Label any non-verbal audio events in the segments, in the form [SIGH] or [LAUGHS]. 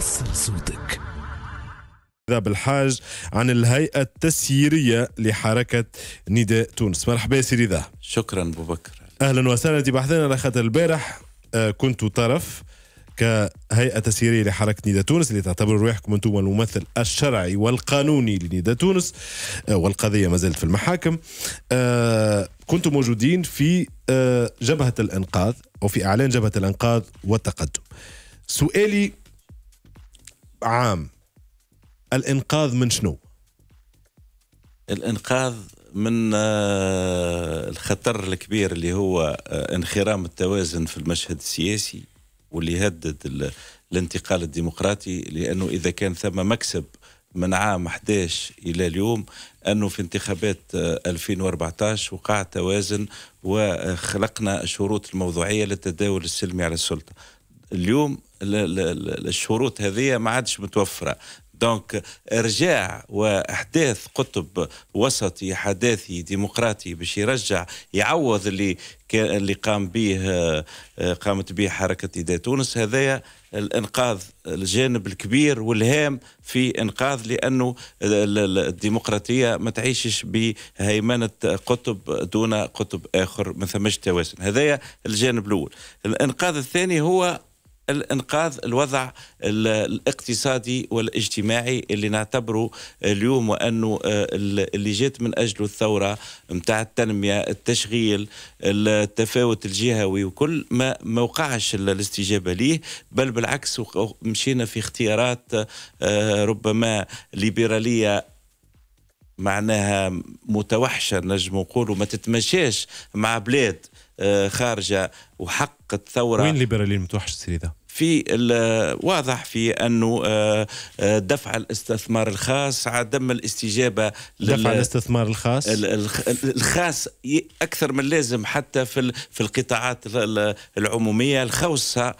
وصل صوتك بالحاج عن الهيئة التسييرية لحركة نداء تونس مرحبا سيدي ذا شكرا أبو بكر أهلا وسهلا بحثنا على خاطر البارح آه، كنت طرف كهيئة تسييرية لحركة نداء تونس اللي تعتبر روحكم أنتم الممثل الشرعي والقانوني لنداء تونس آه، والقضية ما زالت في المحاكم آه، كنتم موجودين في جبهة الإنقاذ أو في إعلان جبهة الإنقاذ والتقدم سؤالي عام الانقاذ من شنو؟ الانقاذ من آه، الخطر الكبير اللي هو آه، انخرام التوازن في المشهد السياسي واللي هدد الانتقال الديمقراطي لانه اذا كان ثم مكسب من عام 11 الى اليوم انه في انتخابات 2014 آه، وقع توازن وخلقنا شروط الموضوعيه للتداول السلمي على السلطه. اليوم الشروط هذه ما عادش متوفره دونك ارجاع واحداث قطب وسطي حداثي ديمقراطي باش يرجع يعوض اللي اللي قام به آه، قامت به حركه ايدي تونس هذايا الانقاذ الجانب الكبير والهام في انقاذ لانه الديمقراطيه ما تعيشش بهيمنه قطب دون قطب اخر ما ثماش توازن هذايا الجانب الاول الانقاذ الثاني هو الانقاذ الوضع الاقتصادي والاجتماعي اللي نعتبره اليوم وانه آه، اللي جات من اجله الثوره نتاع التنميه التشغيل التفاوت الجهوي وكل ما ما وقعش الاستجابه ليه بل بالعكس مشينا في اختيارات آه، ربما ليبراليه معناها متوحشه نجم نقولوا ما تتمشاش مع بلاد آه، خارجه وحق الثوره وين ليبرالي متوحشة سيدي في واضح في انه آه، آه، دفع الاستثمار الخاص عدم الاستجابه دفع الاستثمار الخاص الخاص اكثر من لازم حتى في في القطاعات العموميه الخوصه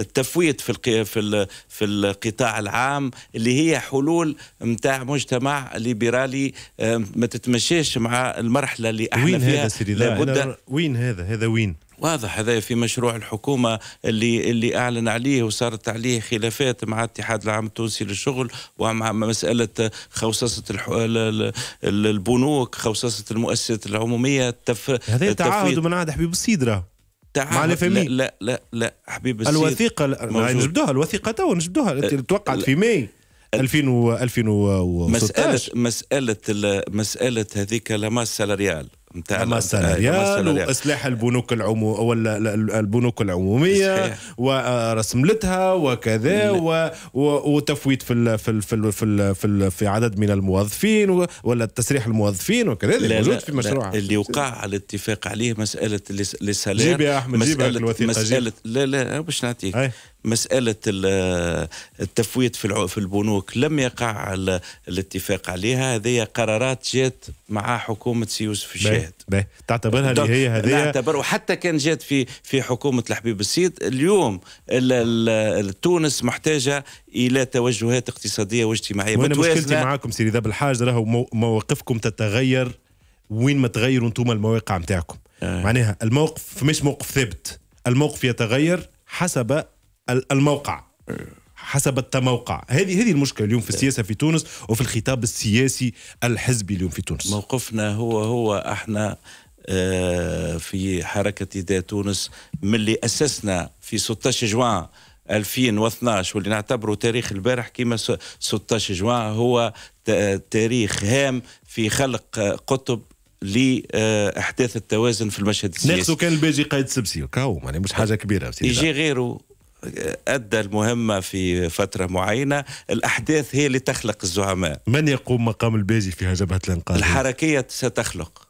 التفويت في في في القطاع العام اللي هي حلول نتاع مجتمع ليبرالي آه، ما تتمشاش مع المرحله اللي احنا وين فيها هذا سيدي لابد وين هذا هذا وين واضح هذا في مشروع الحكومة اللي اللي أعلن عليه وصارت عليه خلافات مع الاتحاد العام التونسي للشغل ومع مسألة خوصصة البنوك خوصصة المؤسسات العمومية التف... هذا تعاود من عاد حبيب السيدرة مع لا لا لا, لا حبيب السيد الوثيقه نجبدوها الوثيقه تو نجبدوها توقعت في ماي 2000 2016 مساله مساله مساله هذيك لاماس سالاريال نتاع مع السلاريال واصلاح البنوك العمو ولا البنوك العموميه صحيح. ورسملتها وكذا و... و... وتفويت في ال... في ال... في ال... في, ال... في, ال... في عدد من الموظفين و... ولا تسريح الموظفين وكذا اللي موجود في مشروع اللي وقع على الاتفاق عليه مساله لسلام جيب يا احمد مسألة... جيب مسألة... لا لا باش نعطيك مسألة التفويت في البنوك لم يقع الاتفاق عليها هذه قرارات جات مع حكومة سيوسف الشاهد بيه. تعتبرها اللي هي هذه نعتبر وحتى كان جات في في حكومة الحبيب السيد اليوم تونس محتاجة إلى توجهات اقتصادية واجتماعية وأنا مشكلتي معاكم سيدي ذاب الحاج راهو مواقفكم تتغير وين ما تغيروا انتم المواقع نتاعكم آه. معناها الموقف مش موقف ثابت الموقف يتغير حسب الموقع حسب التموقع هذه هذه المشكله اليوم في إيه. السياسه في تونس وفي الخطاب السياسي الحزبي اليوم في تونس موقفنا هو هو احنا آه، في حركه تونس من اللي اسسنا في 16 جوان 2012 واللي نعتبره تاريخ البارح كما 16 جوان هو تاريخ هام في خلق قطب لاحداث آه، التوازن في المشهد السياسي ناقصه كان الباجي قائد سبسي كاو يعني مش حاجه كبيره يجي غيره أدى المهمة في فترة معينة الأحداث هي اللي تخلق الزعماء من يقوم مقام البازي في هزبة الإنقاذ؟ الحركية ستخلق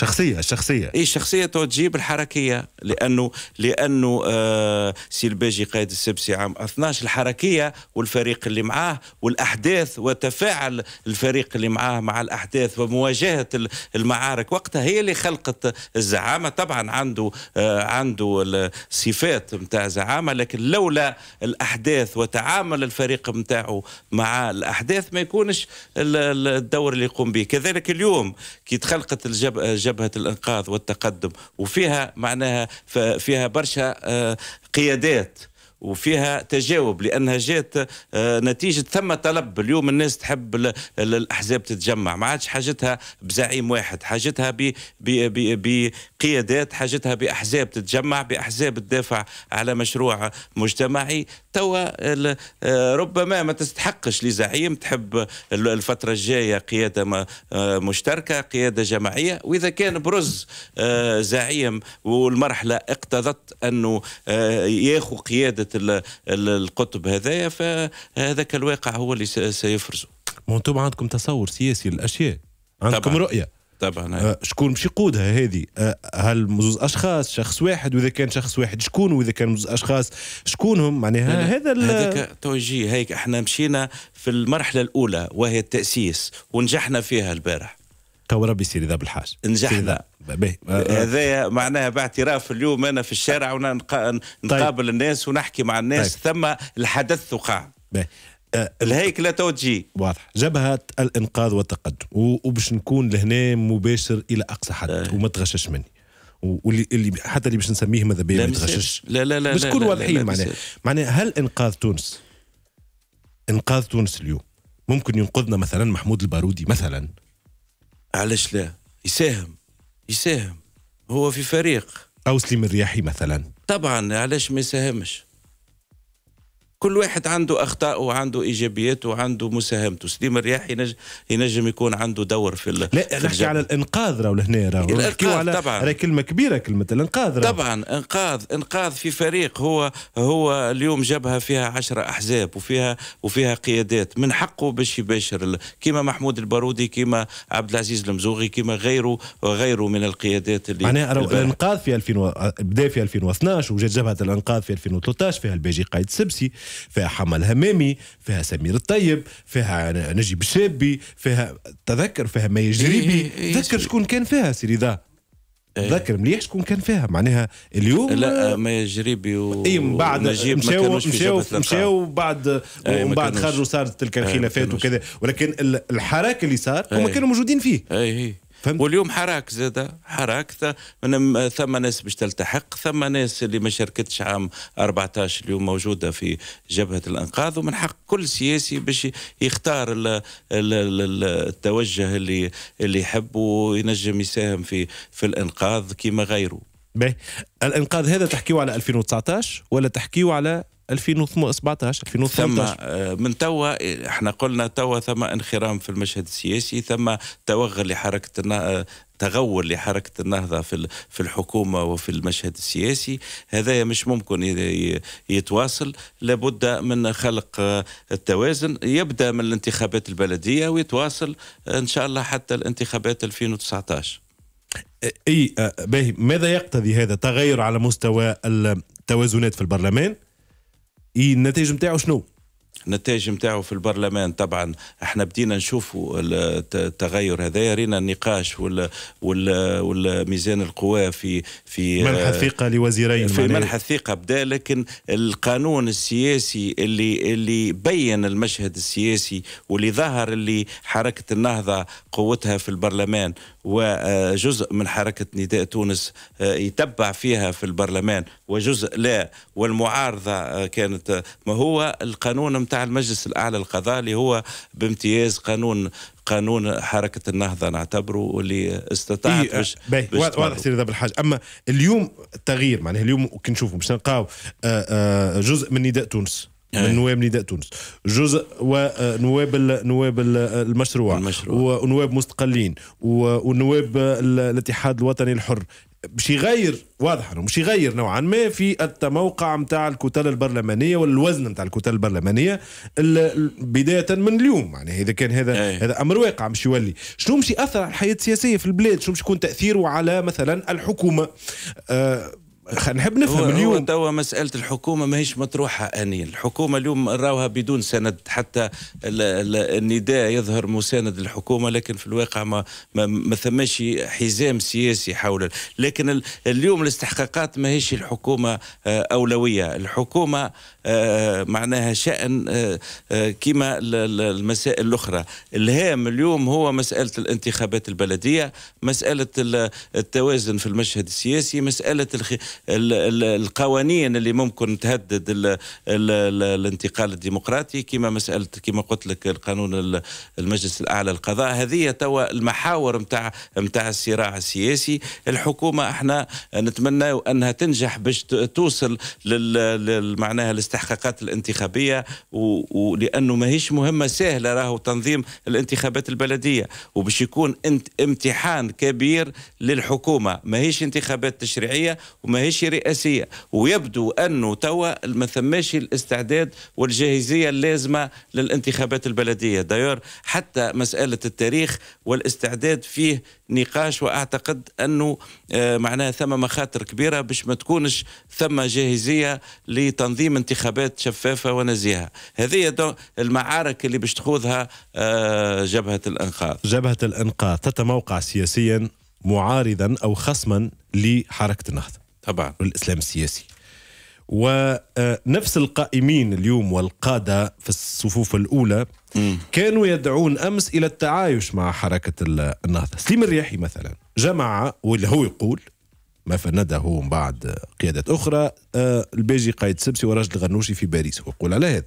شخصية شخصية اي الشخصية تجيب الحركية لأنه لأنه آه سي الباجي قائد السبسي عام 12 الحركية والفريق اللي معاه والأحداث وتفاعل الفريق اللي معاه مع الأحداث ومواجهة المعارك وقتها هي اللي خلقت الزعامة طبعا عنده آه عنده الصفات نتاع زعامة لكن لولا الأحداث وتعامل الفريق نتاعه مع الأحداث ما يكونش الدور اللي يقوم به كذلك اليوم كي تخلقت الجبهة جبهة الإنقاذ والتقدم وفيها معناها فيها برشا آه، قيادات وفيها تجاوب لانها جات آه، نتيجه ثم طلب اليوم الناس تحب الاحزاب تتجمع ما عادش حاجتها بزعيم واحد حاجتها بقيادات حاجتها باحزاب تتجمع باحزاب تدافع على مشروع مجتمعي توا آه، ربما ما تستحقش لزعيم تحب الفتره الجايه قياده آه، مشتركه قياده جماعيه واذا كان برز زعيم والمرحله اقتضت انه ياخذ قياده القطب هذايا فهذاك الواقع هو اللي سيفرزه وانتم عندكم تصور سياسي للاشياء عندكم طبعا. رؤيه طبعا نعم. آه شكون باش يقودها هذه آه هل زوز اشخاص شخص واحد واذا كان شخص واحد شكون واذا كان زوز اشخاص شكونهم معناها معناها هذا هذاك توجيه هيك احنا مشينا في المرحله الاولى وهي التاسيس ونجحنا فيها البارح تو ربي يصير ذا بالحاج نجحنا آه، آه. هذايا معناها باعتراف اليوم انا في الشارع ونقابل طيب. الناس ونحكي مع الناس طيب. ثم الحدث وقع آه، الهيكله تو تجي واضح جبهه الانقاذ والتقدم وباش نكون لهنا مباشر الى اقصى حد أه. وما تغشش مني واللي اللي حتى اللي باش نسميه ماذا بيا ما تغشش لا لا لا باش نكون واضحين معناها معناها هل انقاذ تونس انقاذ تونس اليوم ممكن ينقذنا مثلا محمود البارودي مثلا علاش لا يساهم يساهم هو في فريق او سليم الرياحي مثلا طبعا علاش ما يساهمش كل واحد عنده اخطاء وعنده ايجابيات وعنده مساهمته سليم الرياح ينجم, ينجم يكون عنده دور في لا نحكي على الانقاذ راهو لهنا راهو نحكيو على طبعا كلمه كبيره كلمه الانقاذ طبعا انقاذ انقاذ في فريق هو هو اليوم جبهه فيها عشرة احزاب وفيها وفيها قيادات من حقه باش يباشر كيما محمود البارودي كيما عبد العزيز المزوغي كيما غيره وغيره من القيادات اللي معناها الانقاذ في 2000 و... بدا في 2012 وجات جبهه الانقاذ في 2013 فيها الباجي قايد سبسي فيها حمل همامي فيها سمير الطيب فيها نجيب الشابي فيها تذكر فيها يجري إيه، بي إيه، إيه، تذكر شكون كان فيها سي رضا تذكر مليح شكون كان فيها معناها اليوم لا آه، ما يجريبي و... اي من بعد مشاو مشاو مشاو بعد ومن بعد خرجوا صارت تلك الخلافات وكذا ولكن الحراك اللي صار هما كانوا موجودين فيه اي فهمت. واليوم حراك زاده حراك ثم ناس باش تلتحق ثم ناس اللي ما شاركتش عام 14 اليوم موجوده في جبهه الانقاذ ومن حق كل سياسي باش يختار التوجه اللي اللي يحب وينجم يساهم في في الانقاذ كما غيره. الانقاذ هذا تحكيه على 2019 ولا تحكيه على 2017 2018 ثم من توا احنا قلنا توا ثم انخرام في المشهد السياسي ثم توغل لحركه تغول لحركة النهضة في في الحكومة وفي المشهد السياسي هذا مش ممكن يتواصل لابد من خلق التوازن يبدأ من الانتخابات البلدية ويتواصل إن شاء الله حتى الانتخابات 2019 اي ماذا يقتضي هذا تغير على مستوى التوازنات في البرلمان النتائج نتاعو شنو؟ النتائج نتاعو في البرلمان طبعا احنا بدينا نشوفوا التغير هذا رينا النقاش وال وال والميزان القوى في في منح الثقه لوزيرين في منح الثقه بدا لكن القانون السياسي اللي اللي بين المشهد السياسي واللي ظهر اللي حركه النهضه قوتها في البرلمان وجزء من حركة نداء تونس آه، يتبع فيها في البرلمان وجزء لا والمعارضة آه، كانت آه، ما هو القانون متاع المجلس الأعلى القضاء اللي هو بامتياز قانون قانون حركة النهضة نعتبره واللي استطاعت إيه باش, باش واضح سيدي الحاج أما اليوم التغيير معناها اليوم كي نشوفوا باش نلقاو جزء من نداء تونس من إيه. نواب نداء تونس جزء ونواب آه، نواب آه، المشروع, المشروع. ونواب مستقلين ونواب الاتحاد الوطني الحر باش يغير واضح انه باش يغير نوعا ما في التموقع نتاع الكتل البرلمانيه والوزن نتاع الكتل البرلمانيه بدايه من اليوم يعني اذا كان هذا أي. هذا امر واقع باش يولي شنو باش ياثر على الحياه السياسيه في البلاد شنو باش يكون تاثيره على مثلا الحكومه آه نحب نفهم اليوم توا مساله الحكومه ماهيش مطروحه انيا الحكومه اليوم راوها بدون سند حتى النداء يظهر مساند الحكومه لكن في الواقع ما ما, ما ثماش حزام سياسي حول لكن اليوم الاستحقاقات ماهيش الحكومه آه، اولويه الحكومه آه، معناها شأن آه، آه، كما المسائل الأخرى الهام اليوم هو مسألة الانتخابات البلدية مسألة التوازن في المشهد السياسي مسألة القوانين اللي ممكن تهدد الانتقال الديمقراطي كما مسألة كما قلت لك القانون المجلس الأعلى القضاء هذه توا المحاور نتاع نتاع الصراع السياسي الحكومة احنا نتمنى أنها تنجح باش توصل لل معناها الاستحقاقات الانتخابيه ولانه ماهيش مهمه سهله راهو تنظيم الانتخابات البلديه وباش يكون امتحان كبير للحكومه ماهيش انتخابات تشريعيه وماهيش رئاسيه ويبدو انه توا ما ثماش الاستعداد والجاهزيه اللازمه للانتخابات البلديه داير حتى مساله التاريخ والاستعداد فيه نقاش واعتقد انه آه، معناها ثم مخاطر كبيره باش ما تكونش ثم جاهزيه لتنظيم انتخابات شفافه ونزيهه هذه المعارك اللي باش تخوضها آه، جبهه الانقاذ جبهه الانقاذ تتموقع سياسيا معارضا او خصما لحركه النهضه طبعا والاسلام السياسي ونفس القائمين اليوم والقادة في الصفوف الأولى كانوا يدعون أمس إلى التعايش مع حركة النهضة سليم الرياحي مثلا جمع واللي هو يقول ما فنده هو من بعد قيادات أخرى آه، البيجي قايد سبسي ورجل غنوشي في باريس ويقول على هذا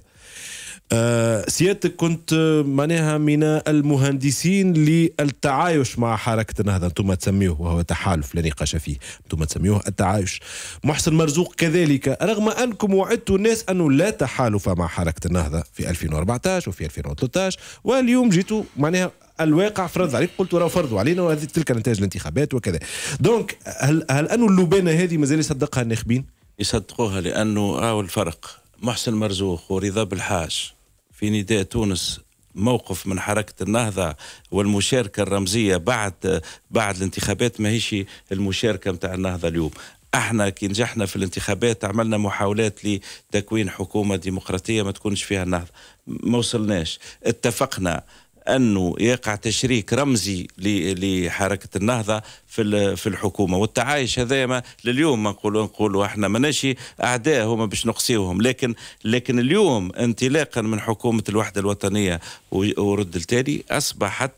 آه، سيادتك كنت آه، معناها من المهندسين للتعايش مع حركه النهضه انتم تسميوه وهو تحالف لا نقاش فيه انتم تسميوه التعايش محسن مرزوق كذلك رغم انكم وعدتوا الناس انه لا تحالف مع حركه النهضه في 2014 وفي 2013 واليوم جيتوا معناها الواقع فرض عليك قلت راه فرضوا علينا وهذه تلك نتائج الانتخابات وكذا دونك هل هل انه اللبانه هذه مازال يصدقها الناخبين؟ يصدقوها لانه راهو الفرق محسن مرزوق ورضا بالحاج في نداء تونس موقف من حركة النهضة والمشاركة الرمزية بعد بعد الانتخابات هيش المشاركة متاع النهضة اليوم احنا كي نجحنا في الانتخابات عملنا محاولات لتكوين حكومة ديمقراطية ما تكونش فيها النهضة ما وصلناش اتفقنا انه يقع تشريك رمزي لحركه النهضه في في الحكومه والتعايش هذا ما لليوم ما نقول نقول احنا ماناشي اعداء هما باش نقصيوهم لكن لكن اليوم انطلاقا من حكومه الوحده الوطنيه ورد التالي اصبحت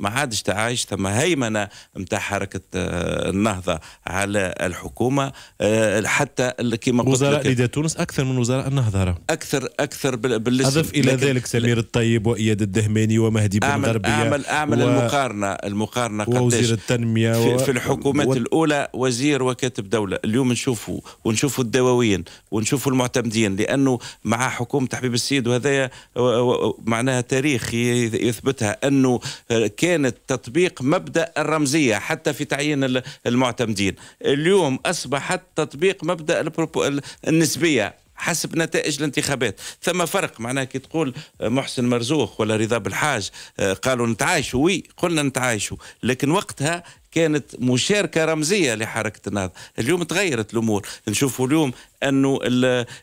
ما عادش تعايش ثم هيمنة نتاع حركة آه، النهضة على الحكومة آه، حتى كما قلت وزراء لدى تونس أكثر من وزراء النهضة أكثر أكثر بالاسم أضف إلى ذلك سمير الطيب وإياد الدهماني ومهدي بن غربية أعمل أعمل و... المقارنة المقارنة ووزير التنمية و... في, في الحكومات و... الأولى وزير وكاتب دولة اليوم نشوفوا ونشوفوا الدواوين ونشوفوا المعتمدين لأنه مع حكومة حبيب السيد وهذا معناها تاريخ يثبتها أنه آه، كان كانت تطبيق مبدا الرمزيه حتى في تعيين المعتمدين اليوم اصبحت تطبيق مبدا النسبيه حسب نتائج الانتخابات ثم فرق معناها كي تقول محسن مرزوق ولا رضا بالحاج آه، قالوا نتعايشوا وي قلنا نتعايشوا لكن وقتها كانت مشاركة رمزية لحركة النهضة اليوم تغيرت الأمور نشوف اليوم أنه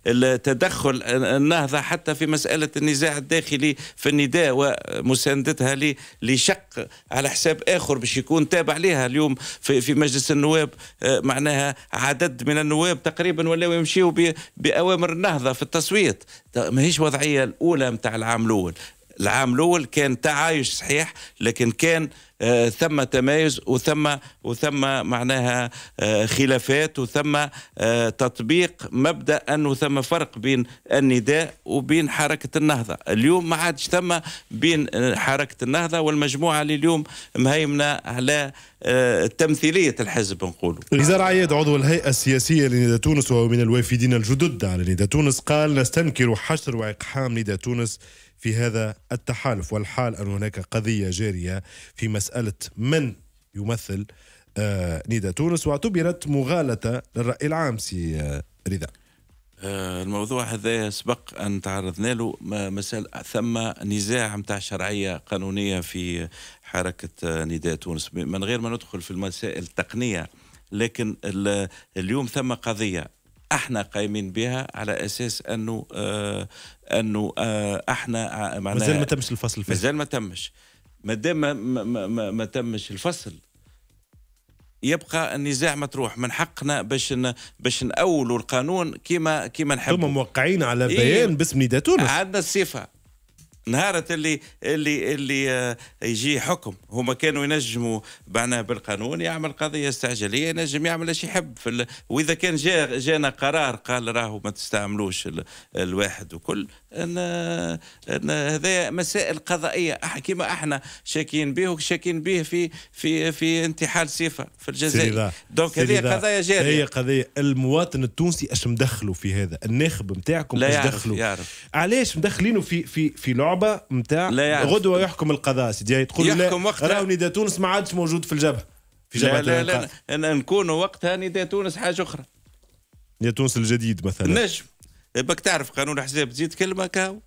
التدخل النهضة حتى في مسألة النزاع الداخلي في النداء ومساندتها لشق على حساب آخر باش يكون تابع لها اليوم في, في مجلس النواب آه، معناها عدد من النواب تقريبا ولاو يمشيوا بأوامر النهضة في التصويت ماهيش وضعية الأولى متاع العام الأول العام الاول كان تعايش صحيح لكن كان آه، ثم تمايز وثم وثم معناها آه، خلافات وثم آه، تطبيق مبدا انه ثم فرق بين النداء وبين حركه النهضه، اليوم ما عادش ثم بين حركه النهضه والمجموعه اللي اليوم مهيمنه على تمثيليه الحزب نقولوا. نزار عياد عضو الهيئه السياسيه لنداء تونس وهو من الوافدين الجدد على نداء تونس قال نستنكر حشر واقحام نداء تونس في هذا التحالف والحال أن هناك قضية جارية في مسألة من يمثل آه، نيدا تونس واعتبرت مغالطة للرأي العام سي آه، رضا آه، الموضوع هذا سبق ان تعرضنا له مسألة ثم نزاع نتاع شرعيه قانونيه في حركه نداء تونس من غير ما ندخل في المسائل التقنيه لكن اليوم ثم قضيه احنا قايمين بها على اساس انه آه انه آه احنا آه، معناها مازال ما تمش الفصل فيه مازال ما تمش ما دام ما, ما, ما, ما تمش الفصل يبقى النزاع مطروح من حقنا باش باش نأولوا القانون كما كما نحبوا ثم موقعين على إيه. بيان إيه؟ باسم نيدا تونس عندنا الصفه نهارت اللي اللي اللي آه، يجي حكم هما كانوا ينجموا بعنا بالقانون يعمل قضيه استعجاليه ينجم يعمل اش يحب في ال... واذا كان جا جانا قرار قال راهو ما تستعملوش ال... الواحد وكل ان, إن هذا مسائل قضائيه كما احنا شاكين به وشاكين به في في في انتحال سيفا في الجزائر دونك هذه قضايا جاريه هي قضيه المواطن التونسي اش مدخلوا في هذا الناخب نتاعكم اش دخلوا علاش مدخلينه في في في لعبة الشعبة نتاع غدوة يحكم القذاسد يعني تقول لا وقتها راهو نداء تونس ما عادش موجود في الجبهة في جبهة لا لا, لا نكونوا وقتها نداء تونس حاجة أخرى نداء تونس الجديد مثلا نجم بك تعرف قانون الاحزاب تزيد كلمة كاو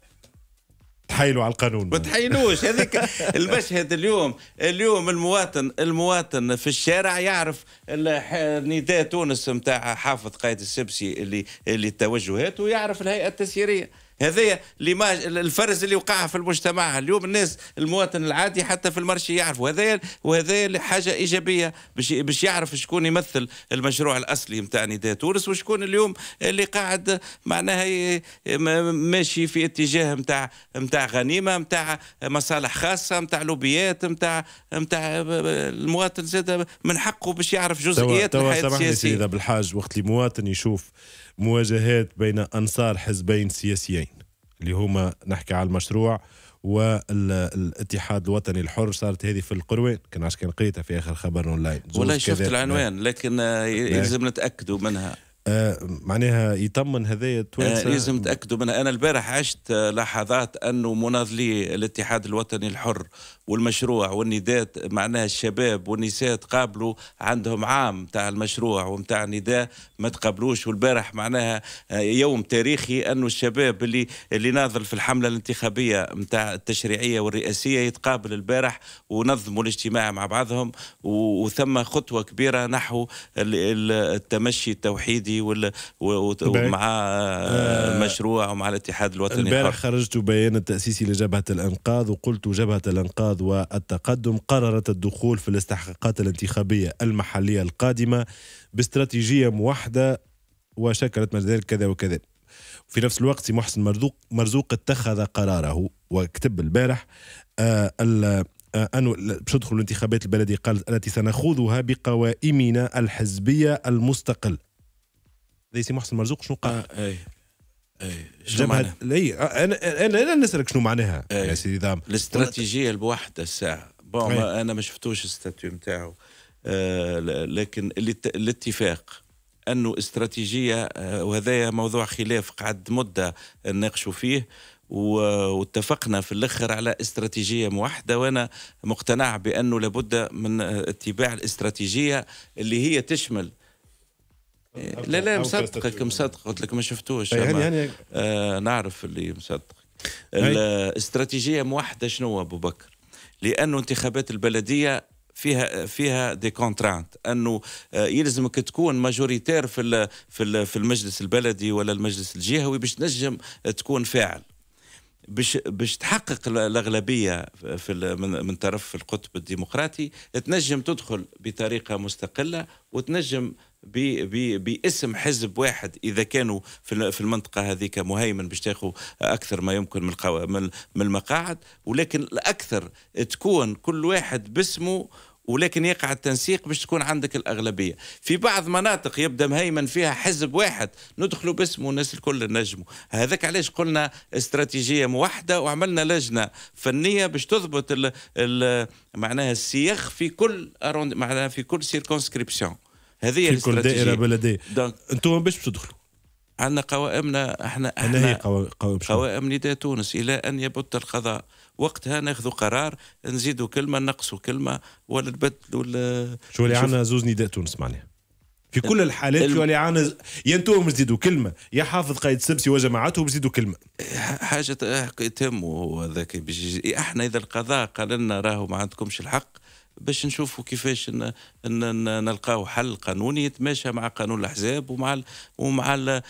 تحايلوا على القانون ما تحايلوش هذيك المشهد اليوم اليوم المواطن المواطن في الشارع يعرف نداء تونس نتاع حافظ قائد السبسي اللي اللي التوجهات ويعرف الهيئه التسييريه هذايا الفرز اللي وقعها في المجتمع اليوم الناس المواطن العادي حتى في المرشي يعرفوا هذايا وهذايا حاجه ايجابيه باش باش يعرف شكون يمثل المشروع الاصلي نتاع نداء تونس وشكون اليوم اللي قاعد معناها ماشي في اتجاه نتاع نتاع غنيمه نتاع مصالح خاصه نتاع لوبيات نتاع نتاع المواطن زاد من حقه باش يعرف جزئيات الحياه السياسيه بالحاج وقت اللي مواطن يشوف مواجهات بين أنصار حزبين سياسيين اللي هما نحكي على المشروع والاتحاد الوطني الحر صارت هذه في القروان كان عشان كان قريتها في اخر خبر اونلاين والله شفت العنوان لكن آه، يلزم نتاكدوا منها آه معناها يطمن هذايا التوانسه آه لازم تاكدوا منها انا البارح عشت آه، لحظات انه مناضلي الاتحاد الوطني الحر والمشروع والنداء معناها الشباب والنساء تقابلوا عندهم عام تاع المشروع ومتاع النداء ما تقابلوش والبارح معناها آه، يوم تاريخي انه الشباب اللي اللي ناضل في الحمله الانتخابيه نتاع التشريعيه والرئاسيه يتقابل البارح ونظموا الاجتماع مع بعضهم وثم خطوه كبيره نحو التمشي التوحيدي النادي وال... ومع المشروع آه، آه، ومع الاتحاد الوطني البارح خرجت بيان التأسيسي لجبهة الأنقاذ وقلت جبهة الأنقاذ والتقدم قررت الدخول في الاستحقاقات الانتخابية المحلية القادمة باستراتيجية موحدة وشكلت من ذلك كذا وكذا في نفس الوقت سي محسن مرزوق مرزوق اتخذ قراره وكتب البارح آه, آه، أنه باش ندخلوا الانتخابات البلدية قالت التي سنخوضها بقوائمنا الحزبية المستقل زي سي محسن مرزوق شنو قال؟ آه اي اي شنو معناها؟ إيه، انا انا انا نسالك شنو معناها إيه. يا سيدي دام الاستراتيجيه الواحده الساعه بون إيه. انا ما شفتوش الستاتيو نتاعو آه لكن الاتفاق انه استراتيجيه آه، وهذايا موضوع خلاف قعد مده نناقشوا فيه واتفقنا في الاخر على استراتيجيه موحده وانا مقتنع بانه لابد من آه، اتباع الاستراتيجيه اللي هي تشمل لا لا مصدقك مصدق قلت لك ما شفتوش يعني يعني،, يعني آه نعرف اللي مصدق الاستراتيجيه موحده شنو ابو بكر لانه انتخابات البلديه فيها فيها دي كونترانت انه آه، يلزمك تكون ماجوريتير في في في المجلس البلدي ولا المجلس الجهوي باش تنجم تكون فاعل باش باش تحقق الاغلبيه في من, من طرف القطب الديمقراطي تنجم تدخل بطريقه مستقله وتنجم باسم حزب واحد اذا كانوا في المنطقه هذيك مهيمن باش تاخذ اكثر ما يمكن من من المقاعد ولكن الاكثر تكون كل واحد باسمه ولكن يقع التنسيق باش تكون عندك الأغلبية في بعض مناطق يبدأ مهيمن فيها حزب واحد ندخلوا باسمه الناس الكل نجموا هذاك علاش قلنا استراتيجية موحدة وعملنا لجنة فنية باش تضبط معناها السيخ في كل معناها في كل سيركونسكريبسيون هذه في كل دائره بلديه انتم باش تدخلوا عندنا قوائمنا احنا احنا هي قوائم, قوائم نداء تونس الى ان يبت القضاء وقتها ناخذ قرار نزيدوا كلمه نقصوا كلمه ولا نبدلوا شو اللي عندنا زوز نداء تونس معناها في كل الحالات الم... عندنا عانز يا انتم تزيدوا كلمه يا حافظ قايد سبسي وجماعته بزيدوا كلمه حاجه تهمه هذاك إيه، احنا اذا القضاء قال لنا راهو ما عندكمش الحق باش نشوفوا كيفاش نلقاو حل قانوني يتماشى مع قانون الاحزاب ومع الـ ومع الـ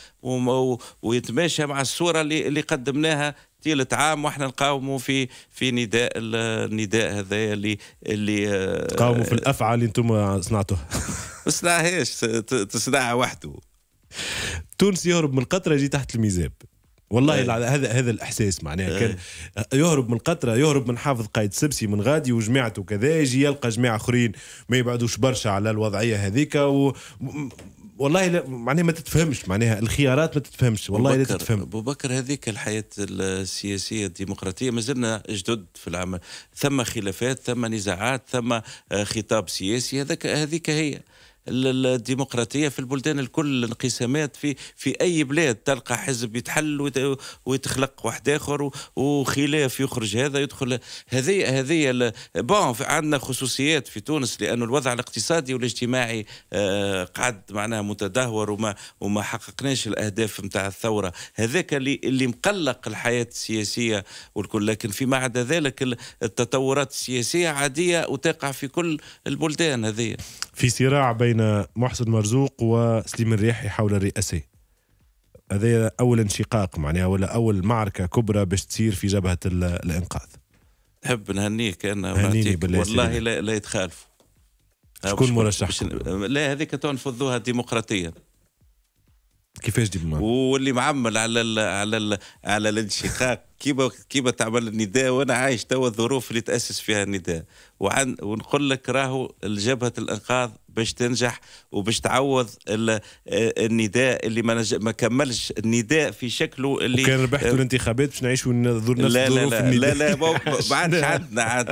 ويتماشى مع الصوره اللي, اللي قدمناها طيلة عام واحنا نقاوموا في في نداء النداء هذا اللي اللي تقاوموا آه، في الافعى اللي انتم صنعتوها [LAUGHS] ما صنعهاش تصنعها وحده تونس يهرب من قطره يجي تحت الميزاب والله أيه. هذا هذا الاحساس معناها إيه. كان آه، يهرب من قطره يهرب من حافظ قايد سبسي من غادي وجماعته كذا يجي يلقى جماعه اخرين ما يبعدوش برشا على الوضعيه هذيك و... والله لا معناها ما تتفهمش معناها الخيارات ما تتفهمش والله لا تتفهم ابو بكر هذيك الحياه السياسيه الديمقراطيه ما زلنا جدد في العمل ثم خلافات ثم نزاعات ثم آه، خطاب سياسي هذاك هذيك هي الديمقراطيه في البلدان الكل انقسامات في في اي بلاد تلقى حزب يتحل ويتخلق واحد اخر وخلاف يخرج هذا يدخل هذه هذه بون عندنا خصوصيات في تونس لانه الوضع الاقتصادي والاجتماعي آه، قعد معناها متدهور وما وما حققناش الاهداف نتاع الثوره هذاك اللي اللي مقلق الحياه السياسيه والكل لكن فيما عدا ذلك التطورات السياسيه عاديه وتقع في كل البلدان هذه في صراع بين بين محسن مرزوق وسليم الريحي حول الرئاسه هذا اول انشقاق معناها ولا اول معركه كبرى باش تصير في جبهه الانقاذ نحب نهنيك انا والله لا, لا يتخالفوا شكون مرشحكم؟ لا هذيك تنفذوها ديمقراطيا كيفاش ديما واللي معمل على الـ على الـ على الانشقاق كيما كيما تعمل النداء وانا عايش توا الظروف اللي تاسس فيها النداء وعن ونقول لك راهو جبهه الانقاذ باش تنجح وباش تعوض آه، النداء اللي ما, نج... ما كملش النداء في شكله اللي كان ربحتوا آه، الانتخابات باش نعيشوا نظر نفس لا لا لا, لا لا ما [LAUGHS] عادش عندنا عاد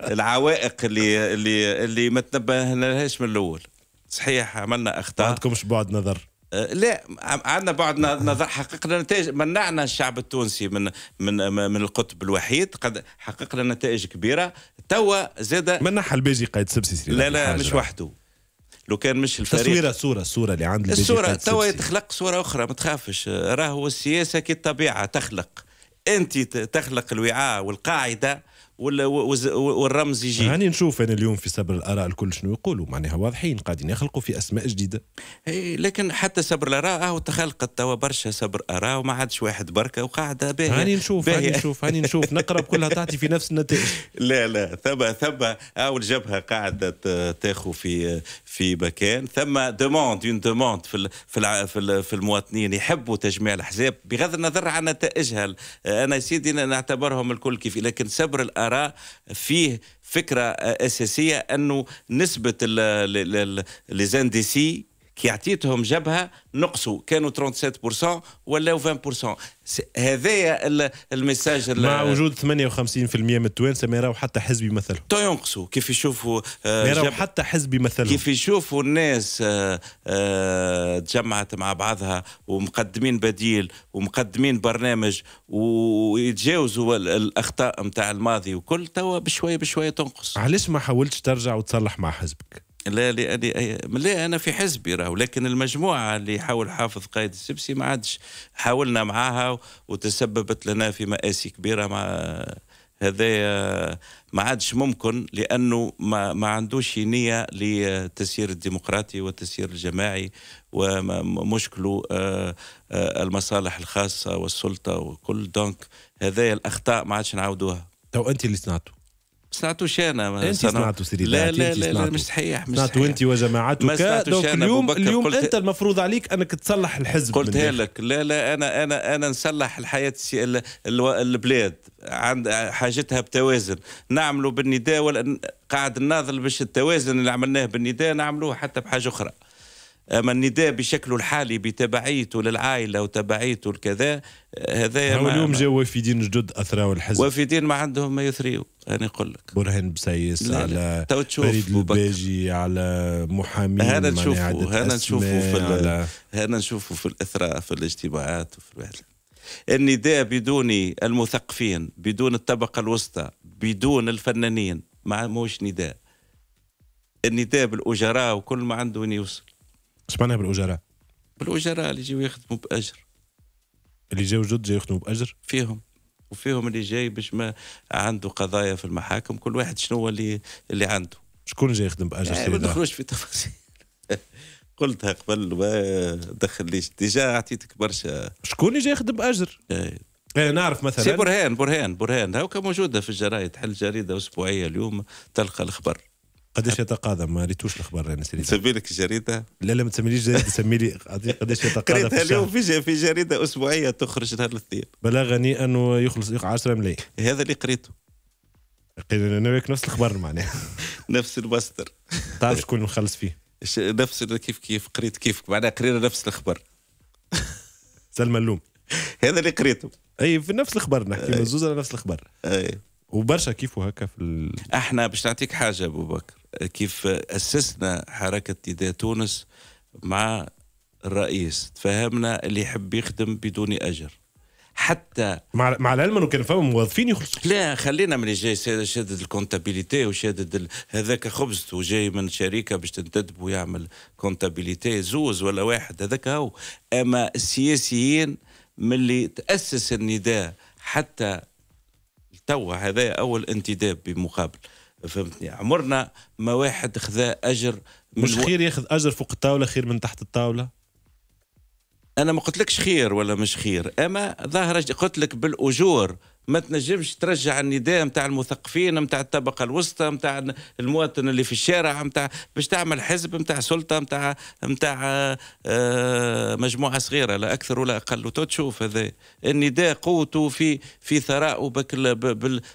العوائق اللي اللي اللي ما تنبهنا لهاش من الاول صحيح عملنا اخطاء ما عندكمش بعد نظر آه، لا عندنا بعد نظر حققنا نتائج منعنا الشعب التونسي من من من القطب الوحيد قد حققنا نتائج كبيره توا زاد منح الباجي قايد سبسي لا لا مش وحده لو كان مش الفريق تصويره الصوره الصوره اللي عند الصوره توا تخلق صوره اخرى ما تخافش راهو السياسه كي الطبيعه تخلق انت تخلق الوعاء والقاعده والرمز يجي هاني يعني نشوف انا اليوم في صبر الاراء الكل شنو يقولوا معناها واضحين قاعدين يخلقوا في اسماء جديده لكن حتى صبر الاراء اهو تخلقت توا برشا صبر اراء وما عادش واحد بركه وقاعده باهيه هاني نشوف هاني نشوف هاني نشوف [LAUGHS] نقرب كلها تعطي في نفس النتائج لا لا ثبا ثبا او الجبهه قاعده تاخو في في مكان ثم دوموند اون دوموند في في في المواطنين يحبوا تجميع الاحزاب بغض النظر عن نتائجها انا سيدي نعتبرهم الكل كيف لكن سبر الاراء فيه فكره اساسيه انه نسبه لي زانديسي كي عطيتهم جبهه نقصوا كانوا 37% ولاو 20% هذايا الميساج مع وجود 58% من التوانسه ما يراو حتى حزب يمثلهم تو ينقصوا كيف يشوفوا آه، ما يراو حتى حزب يمثلهم كيف يشوفوا الناس آه، آه، تجمعت مع بعضها ومقدمين بديل ومقدمين برنامج ويتجاوزوا الاخطاء نتاع الماضي وكل توا بشويه بشويه تنقص علاش ما حاولتش ترجع وتصلح مع حزبك لا لأني لا انا في حزبي راهو لكن المجموعه اللي حاول حافظ قائد السبسي ما عادش حاولنا معاها وتسببت لنا في مآسي كبيره مع هذا ما عادش ممكن لانه ما, ما عندوش نيه للتسيير الديمقراطي والتسيير الجماعي ومشكله آه، آه، المصالح الخاصه والسلطه وكل دونك هذايا الاخطاء ما عادش نعاودوها. تو انت اللي صنعته. سمعتوش انا انت سمعتو سيدي لا لا لا, لا مش صحيح مش سمعتو انت وجماعتك دونك اليوم اليوم قلت... انت المفروض عليك انك تصلح الحزب قلتها لك لا لا انا انا انا نصلح الحياه البلاد عند حاجتها بتوازن نعملوا بالنداء ولا قاعد الناظر باش التوازن اللي عملناه بالنداء نعملوه حتى بحاجه اخرى اما النداء بشكله الحالي بتبعيته للعائله وتبعيته الكذا هذا هو اليوم جاو وافدين جدد اثراوا الحزب وافدين ما عندهم ما يثريوا انا نقول لك برهان بسيس على فريد الباجي على محامين هذا نشوفه هذا نشوفه في هذا نشوفه في الاثراء في الاجتماعات وفي الوحدة. النداء بدون المثقفين بدون الطبقه الوسطى بدون الفنانين ما موش نداء النداء بالاجراء وكل ما عنده وين يوصل اش معناها بالاجراء؟ بالاجراء اللي يجيو يخدموا باجر اللي جاو جد جاو يخدموا باجر فيهم وفيهم اللي جاي باش ما عنده قضايا في المحاكم كل واحد شنو هو اللي اللي عنده شكون جاي يخدم باجر يعني ما ندخلوش في تفاصيل [LAUGHS] قلتها قبل ما دخليش ديجا اعطيتك برشا شكون اللي جاي يخدم باجر؟ آه. اي نعرف مثلا سي برهان برهان برهان هاوكا موجوده في الجرايد تحل جريده اسبوعيه اليوم تلقى الخبر قداش يتقاضى ما ريتوش الاخبار انا سيدي تسمي لك جريده لا لا ما تسميليش جريده تسمي لي قداش يتقاضى قريتها اليوم في في جريده اسبوعيه تخرج نهار الاثنين بلغني انه يخلص 10 ملايين هذا اللي قريته قرينا انا وياك نفس الاخبار معناها [LAUGHS] نفس الباستر تعرف شكون مخلص فيه نفس كيف كيف قريت كيف معناها قرينا نفس الخبر سلمى اللوم [LAUGHS] هذا اللي قريته اي في نفس الاخبار نحكي زوز على نفس الاخبار اي وبرشا كيف هكا في ال... احنا باش نعطيك حاجه ابو بكر كيف اسسنا حركه نداء تونس مع الرئيس تفهمنا اللي يحب يخدم بدون اجر حتى مع مع العلم انه كان فما موظفين يخلصوا لا خلينا من جاي شادد الكونتابيليتي وشادد ال... هذاك خبز وجاي من شركه باش تنتدب ويعمل كونتابيليتي زوز ولا واحد هذاك هو اما السياسيين من اللي تاسس النداء حتى تو هذا أول انتداب بمقابل فهمتني عمرنا ما واحد خذا أجر مش خير ياخذ أجر فوق الطاولة خير من تحت الطاولة انا ما قلتلكش خير ولا مش خير اما ظاهرة قلت لك بالاجور ما تنجمش ترجع النداء نتاع المثقفين نتاع الطبقه الوسطى نتاع المواطن اللي في الشارع نتاع باش تعمل حزب نتاع سلطه نتاع نتاع آه، مجموعه صغيره لا اكثر ولا اقل وتشوف هذا النداء قوته في في ثراء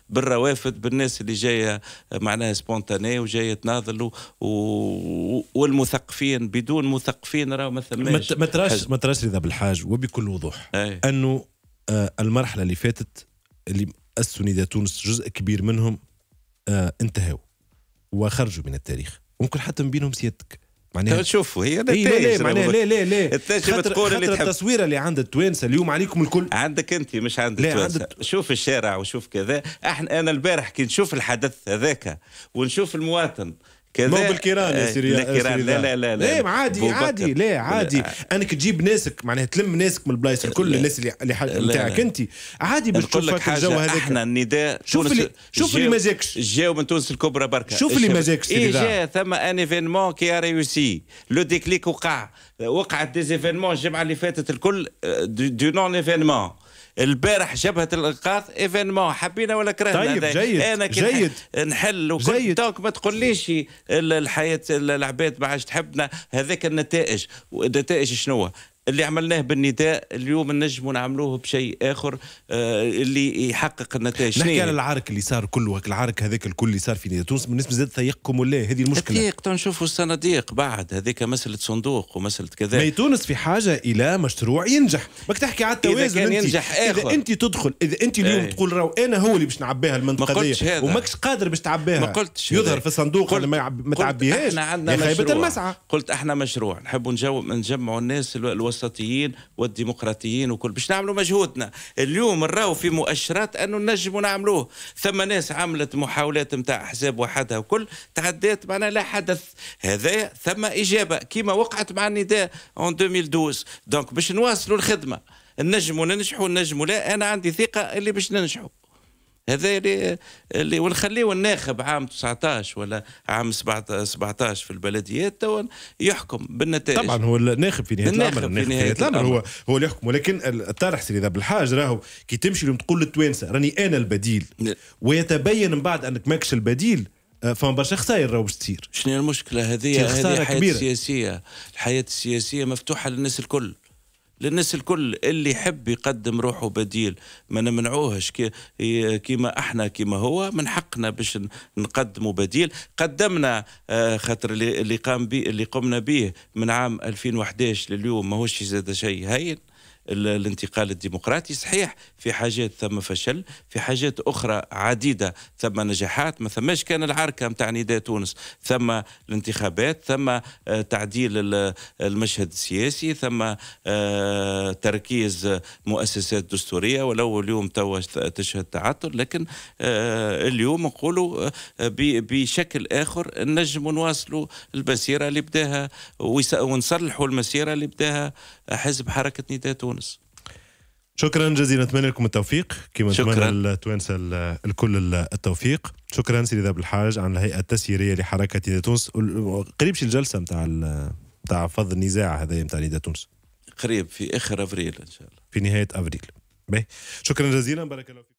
بالروافد بالناس اللي جايه معناها سبونتاني وجايه تناضل والمثقفين بدون مثقفين راه ما ثماش ما تراش ما تراش رضا بالحاج وبكل وضوح أي. انه آه، المرحله اللي فاتت اللي السنة تونس جزء كبير منهم آه انتهوا وخرجوا من التاريخ ممكن حتى من بينهم سيادتك معناها تشوفوا طيب هي إيه لا لا معناها لا لا لا التجربه تقول اللي تحب التصويره اللي عند التوانسه اليوم عليكم الكل عندك انت مش عند التوانسه عند... شوف الشارع وشوف كذا احنا انا البارح كي نشوف الحدث هذاك ونشوف المواطن كذا مو بالكيران يا آه، سيري لا لا لا لا لا عادي عادي لا عادي انك تجيب ناسك معناها تلم ناسك من البلايص الكل الناس اللي اللي نتاعك انت عادي باش تشوف الجو هذاك احنا النداء شوف اللي شوف اللي ما جاكش جاو من تونس الكبرى بركه شوف اللي ما جاكش اي جا ثم ان ايفينمون كي ريوسي لو ديكليك وقع وقعت ديزيفينمون الجمعه اللي فاتت الكل دو نون ايفينمون البارح جبهه الانقاذ ايفينمون حبينا ولا كرهنا طيب جيد انا جيد نحل وكنت توك ما تقوليش الحياه العباد ما عادش تحبنا هذاك النتائج والنتائج شنو اللي عملناه بالنداء اليوم نجموا نعملوه بشيء اخر آه، اللي يحقق النتائج نحكي على العرك اللي صار كله العرك هذاك الكل اللي صار في تونس بالنسبه زاد تيقكم ولا هذه المشكله تيق تنشوفوا الصناديق بعد هذيك مساله صندوق ومساله كذا ما تونس في حاجه الى مشروع ينجح ماك تحكي على التوازن إذا كان ينجح انت اخر اذا انت تدخل اذا انت اليوم ايه. تقول راهو انا هو اللي باش نعبيها المنطقه دي وماكش قادر باش تعبيها ما قلتش يظهر في صندوق ولا ما تعبيهاش احنا عندنا مشروع المسعى قلت احنا مشروع نحبوا نجمعوا الناس الوسطيين والديمقراطيين وكل باش نعملوا مجهودنا اليوم نراو في مؤشرات انه نجموا نعملوه ثم ناس عملت محاولات نتاع احزاب وحدها وكل تعديت معنا لا حدث هذا ثم اجابه كما وقعت مع النداء 2012 دونك باش نواصلوا الخدمه نجموا ننجحوا نجموا لا انا عندي ثقه اللي باش ننجحوا هذا اللي, اللي ونخليه الناخب عام 19 ولا عام 17 في البلديات توا يحكم بالنتائج طبعا هو الناخب في نهايه الامر الناخب في نهايه الامر هو هو اللي يحكم ولكن الطارح سيدي ذا بالحاج راهو كي تمشي تقول للتوانسه راني انا البديل ويتبين من بعد انك ماكش البديل آه، فما برشا خسائر راهو باش تصير شنو المشكله هذه هذه حياه سياسيه الحياه السياسيه مفتوحه للناس الكل للناس الكل اللي يحب يقدم روحه بديل ما نمنعوهش كي كيما احنا كيما هو من حقنا باش نقدموا بديل قدمنا آه، خاطر اللي قام بي اللي قمنا به من عام 2011 لليوم ماهوش زاد شيء هين الانتقال الديمقراطي صحيح في حاجات ثم فشل في حاجات أخرى عديدة ثم نجاحات ما ثماش كان العركة متاع نداء تونس ثم الانتخابات ثم آه، تعديل المشهد السياسي ثم آه، تركيز مؤسسات دستورية ولو اليوم توا تشهد تعطل لكن آه، اليوم نقولوا بشكل آخر نجم نواصلوا المسيرة اللي بداها ونصلحوا المسيرة اللي بداها حزب حركه نداء تونس شكرا جزيلا نتمنى لكم التوفيق كما نتمنى التوانسه الكل التوفيق شكرا سيدي ذا بالحاج عن الهيئه التسييريه لحركه نداء تونس قريب شي الجلسه نتاع نتاع فض النزاع هذا نتاع نداء تونس قريب في اخر افريل ان شاء الله في نهايه افريل باهي شكرا جزيلا بارك الله فيك